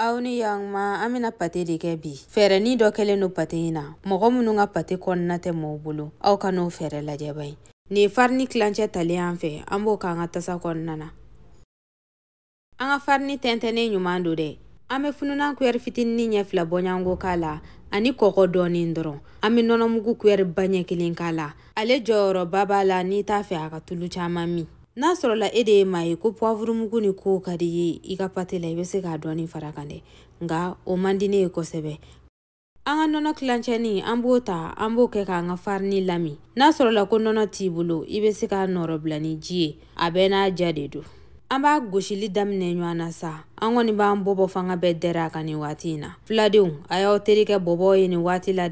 aw ni yaguma an bena pate de kɛ bi fɛɛrɛnin dɔ kɛlen do pate yi na mɔgɔ minw ka pate kɔnɔna tɛ mɔw bolo aw ka n'o fɛɛrɛ lajɛba nin farini kilancɛ tali an fɛ an b'o k'an ka tasa kɔnɔna na an ka farini tɛntɛnnen ɲuman do dɛ an be fununan kuyɛri fitininin ɲɛ fila bɔɲango k'a la ani kɔkɔ dɔɔnin dɔrɔn an be nɔnɔmugu kuyɛri ba ɲɛ kelen k'a la ale jɔyɔrɔba b'a la n'i t'a fɛ a ka tulu caaman min n'a sɔrɔla e de ye maa ye ko poivre mugu ni kow ka di ye i ka i bɛ se k'a dɔɔni fara kan o man di kosɛbɛ an ka nɔnɔ an b'o ta an b'o kɛ k'an ka farini lami n'a sɔrɔla ko nɔnɔ t'i bolo i bɛ se k'a nɔrɔ bila ni ji ye a bɛɛ n'a ja de an b'a gosili daminɛ ɲɔgɔn sa an kɔni b'an bɔ bɔ fanga bɛɛ dɛrɛ a kan nin waati in na filadenw a y'aw terikɛ bɔbɔ ye nin waati la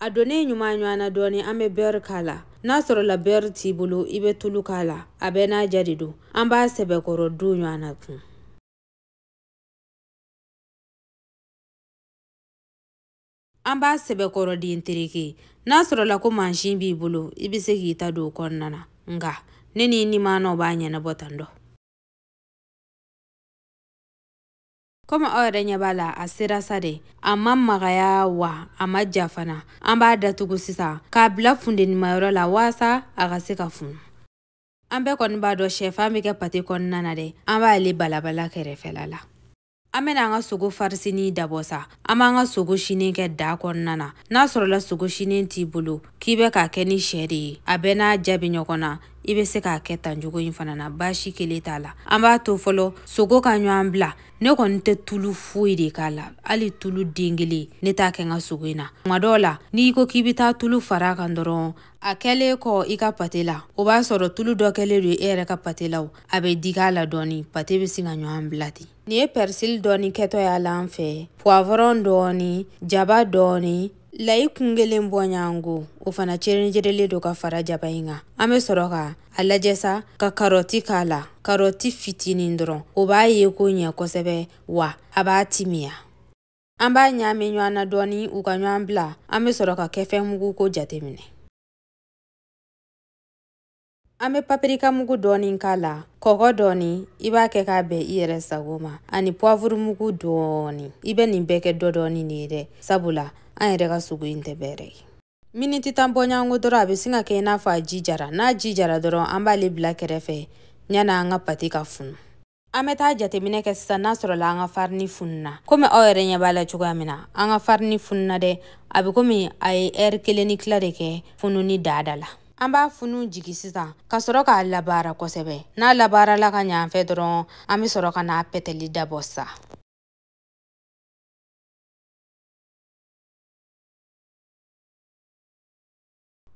a donnin ɲumanɲuman na dɔɔni an be bɛr k'a la n'a sɔrɔ la bɛr t'i bolo i be tulu k'a la a bɛɛ n'a ja de do an b'a sɛbɛkɔrɔ du ɲuan na kun an b'a sɛbɛkɔrɔ den terike n'a sɔrɔ la ko mansin b'i bolo i be se k'i ta don kɔnnana nga ne ni nimanɔ b'a ɲɛnabɔtan dɔ komi aw yɛrɛ ɲɛ b'a la a sera sa de a ma magaya wa a ma ja fana an b'a datugu sisan k'a bila fundenimanyɔrɔ la waasa a ka se ka funu an bɛɛ kɔni b'a dɔn sɛfan be kɛ pate kɔnɔna na dɛ an b'ale balabala kɛrɛfɛla la an bena an ka sogo farisini dabɔ sa an b'an ka sogo sinin kɛ daa kɔnɔna na n'a sɔrɔla sogo sinin t'i bolo k'i bɛ k'a kɛ ni sɛ de ye a bɛɛ n'a jaabi ɲɔgɔn na i bɛ se k'a kɛ tan cogo in fana na baasi kelen t'a la an b'a to fɔlɔ sogo ka ɲɔan bila ne kɔni tɛ tulu foyi de k'a la hali tulu den kelen ne t'a kɛ n ka sogo in na tuma dɔw la n'i ko k'i bɛ taa tulu far'a kan dɔrɔn a kɛlen kɔ i ka pate la o b'a sɔrɔ tulu dɔ kɛlen don e yɛrɛ ka pate la a bɛ digi la dɔɔni pate bɛ se ka ɲɔan bila ten nin ye pɛrisili dɔɔni kɛtɔ y'a la an fɛ puwavɔrɔn dɔɔni jaba dɔɔni layi kungelen bɔ ɲango o fana cerenjerelen do ka fara jaba yi ka an be sɔrɔ ka a lajɛsa ka karɔti k'a la karɔti fitinin dɔrɔn o b'a ye ko ɲɛ kosɛbɛ wa a b'a timiya an b'a ɲaami ɲɔgɔn na dɔɔni u ka ɲɔgɔn bila an be sɔrɔ ka kɛfɛnmugu mugu ko minɛ an be papirika mugu dɔɔni k'a la kɔgɔ dɔɔni i b'a kɛ k'a bɛn i yɛrɛ sago ma ani puwavuru mugu dɔɔni i bɛ nin bɛɛ kɛ dɔ dɔɔni ne ye dɛ sabula an yɛrɛ er ka sogo tɛ bɛrɛ ye miniti tan bɔɲango dɔrɔn a be sin ka kɛ n'a fɔ a ji n'a ji dɔrɔn an b'ale bila kɛrɛfɛ ɲana an ka pati ka funu an bɛ taa jateminɛ kɛ sisan n'a sɔrɔ la an ka farini fununa komi aw yɛrɛ ɲɛ b'a la cogoya min na an ka farini fununa dɛ a be komi a ye ɛri kelen ni kila de kɛ fununi dada la an b'a funu jigi sisan ka sɔrɔ k'a labaara kosɛbɛ n'a labaarala ka ɲa an fɛ dɔrɔn an be sɔrɔ ka n'a pɛtɛli dabɔ sa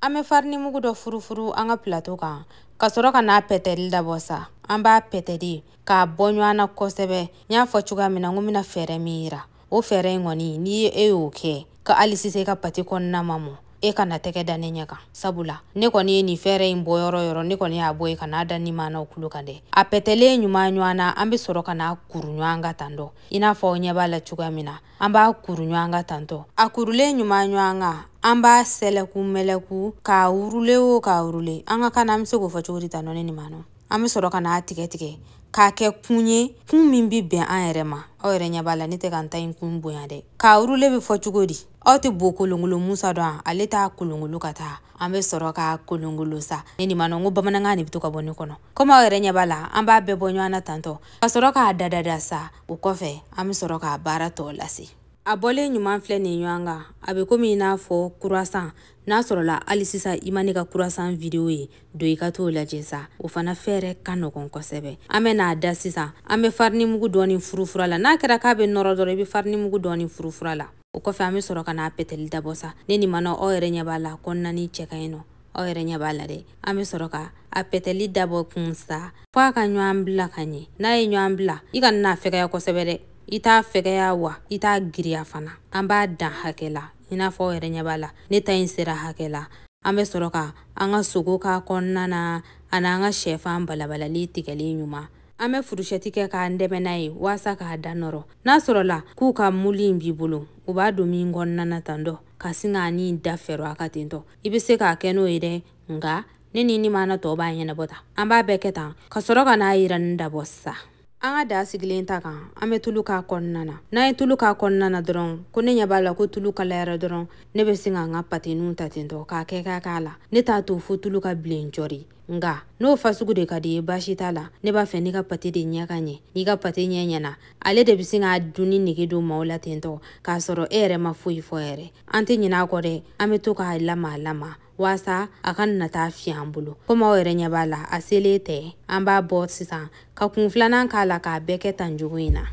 an bɛ farini mugu dɔ furufuru an ka pilato kan ka sɔrɔ ka n'a pɛtɛli labɔ sa an b'a pɛtɛ de k'a bɔ ɲɔgɔn na kosɛbɛ n y'a fɔ cogoya min na n ko bɛna fɛɛrɛ min yira o fɛɛrɛ in kɔni n'i ye e y'o kɛ ka alisise sisan ka pati kɔnɔna ma mɔ e kana tɛgɛ da ne ɲɛ kan sabula ne kɔni ye nin fɛɛrɛ in bɔ yɔrɔ yɔrɔ ne kɔni y'a bɔ ye ka n'a da ni maanaw kulo kan dɛ a pɛtɛlen ɲuman ɲɔgɔn na an be sɔrɔ ka n'a kuru ɲɔgɔn ka tan dɔ i n'a fɔ ɲɛ b'a la cogoya min na an b'a kuru ɲɔgɔn ka tantɔ a kurulen ɲuman ɲɔgɔn ka an b'a sɛlɛku mɛlɛku k'a wurule o k'a wurule an ka kan an be se k'o fɔ cogo di ta nɔni nin ma nɔ an be sɔrɔ ka n'a tigɛ tigɛ k'a kɛ kun ye kun min bi bɛn an yɛrɛ ma aw yɛrɛ ɲɛ b'a la ne tɛ ka n ta ɲi kun bonya dɛ k'a wurule be fɔ cogo di aw tɛ bo kolongolo musa sa dɔn ale t'a kolongolo ka taa an be sɔrɔ k'a kolongolo sa ne nin manɔ ko bamanankan ne be to ka bɔ ne kɔnɔ komi aw yɛrɛ ɲɛ b'a la an b'a bɛɛ bɔ ɲɔgɔn na tantɔ ka sɔrɔ k'a dadada sa o kɔfɛ an be sɔrɔ k'a baara tɔɔ lase a bɔlen ɲuman filɛ nin ɲɔgɔn kan a bɛ komi i n'a fɔ kurasan n'a sɔrɔla hali sisan i ma ne ka kurasan video ye don i ka t'o lajɛ sa o fana fɛɛrɛ ka nɔgɔn kosɛbɛ an bɛ n'a da sisan an bɛ farini mugu dɔɔni furufura la n'a kɛra k'a bɛ nɔrɔ dɔrɔn i bɛ farini mugu dɔɔni furufura la o kɔfɛ an bɛ sɔrɔ ka n'a pɛtɛli dabɔ sa ne nin mana aw yɛrɛ ɲɛ b'a la kɔnɔnani cɛ ka ɲi nɔ aw yɛrɛ ɲɛ b'a la dɛ an be sɔrɔ ka a pɛtɛli dabɔ kun sa fɔ a ka ɲɔan bila ka ɲɛ n'a ye ɲɔan bila i kana n'a fɛgɛya kosɛbɛ dɛ i t'a fɛgɛya wa i t'a giriya fana an b'a dan hakɛ la i n'a fɔ yɛrɛ ɲɛ la ne ta in sera hakɛ la an bɛ sɔrɔ ka an ka sogo k'a kɔnɔna na ani an ka sɛfan balabalali tigɛli ɲuman an bɛ furushɛti kɛ k'an dɛmɛ n'a ye waasa k'a da nɔrɔ n'a sɔrɔla k'u ka muli in b'i bolo u b'a don min kɔnɔna na tantɔ ka sin k'a ni da fɛrɛ a ka tentɔ i bɛ se k'a kɛ n'o ye dɛ nka ne ni ni maana tɔ b'a ɲɛnabɔ tan an b'a bɛɛ kɛ tan ka sɔrɔ ka n'a yira nin dabɔ sisan an ka da sigilen ta kan an be tulu k'a kɔnɔna na n'an ye tulu k'a kɔnɔna na dɔrɔn ko ne ɲɛ b'a la ko tulu kalayara dɔrɔn ne be sin k'an ka patiniw ta tentɔ k'a kɛ ka k'a la ne t'a to fo tulu ka bilen jɔri nga n'o fasugu de ka di ye baasi t'a la ne b'a fɛ ne ka pate de ɲɛ ka ɲɛ n'i ka pate ɲɛ ɲɛna ale de be sin k'a duni nege don maw la tentɔ k'a sɔrɔ e yɛrɛ ma foyi fɔ yɛrɛ an tɛ ɲin'a kɔ dɛ an be to k'a lama lama waasa a ka na taa fiɲɛ an bolo komi aw yɛrɛ ɲɛ b'a la a selen tɛ an b'a bɔ sisan ka kun filanan k'a la k'a bɛɛ kɛ tan jogo in na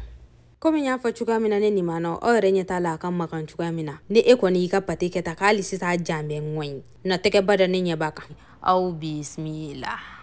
komi y'a fɔ cogoya min na ne nin manɔ aw yɛrɛ ɲɛ t'a la a ka magan cogoya min na ni e kɔni y'i ka pate kɛ ta k'ali sisan a jan bɛ ŋɔɲi na bada ne ɲɛ b'a kan aw bisimila